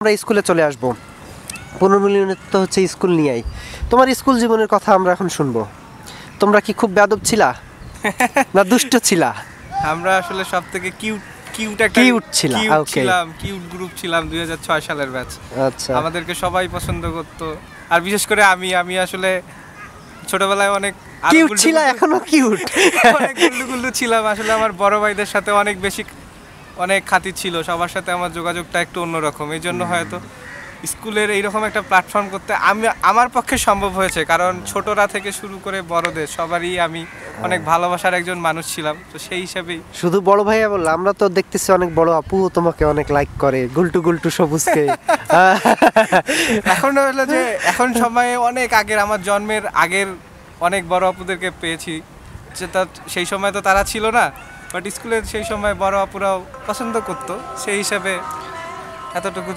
আমরা স্কুলে চলে আসব তো হচ্ছে স্কুল নিয়েই তোমার স্কুল জীবনের কথা আমরা এখন শুনব তোমরা কি খুব বেদব ছিলা না দুষ্ট ছিলা আমরা আসলে সব থেকে কিউট কিউট একটা কিউট ছিলাম ওকে কিউট গ্রুপ ছিলাম সালের ব্যাচ আচ্ছা আমাদেরকে সবাই পছন্দ করতো আর বিশেষ করে আমি আমি আসলে ছোটবেলায় অনেক কিউট ছিলাম এখনো কিউট অনেক গুল্লু গুল্লু ছিলাম আসলে আমার বড় ভাইদের সাথে অনেক বেশি অনেক খাতি ছিল সবার সাথে আমার যোগাযোগটা একটু অন্যরকম এই জন্য হয়তো স্কুলের এইরকম একটা প্ল্যাটফর্ম করতে আমি আমার পক্ষে সম্ভব হয়েছে কারণ ছোটরা থেকে শুরু করে বড়দের সবারই আমি অনেক হ্যাঁ। ভালোবাসার একজন মানুষ ছিলাম তো সেই হিসাবেই শুধু বড় ভাইয়া বললাম আমরা তো দেখতেছি অনেক বড় আপু তোমাকে অনেক লাইক করে গুলটু গুলটু সবুজকে এখন হলো যে এখন সময়ে অনেক আগের আমার জন্মের আগের অনেক বড় আপুদেরকে পেয়েছি যে সেই সময় তো তারা ছিল না বাট স্কুলের সেই সময় বড় আপুরাও পছন্দ করতো সেই হিসাবে এতটুকু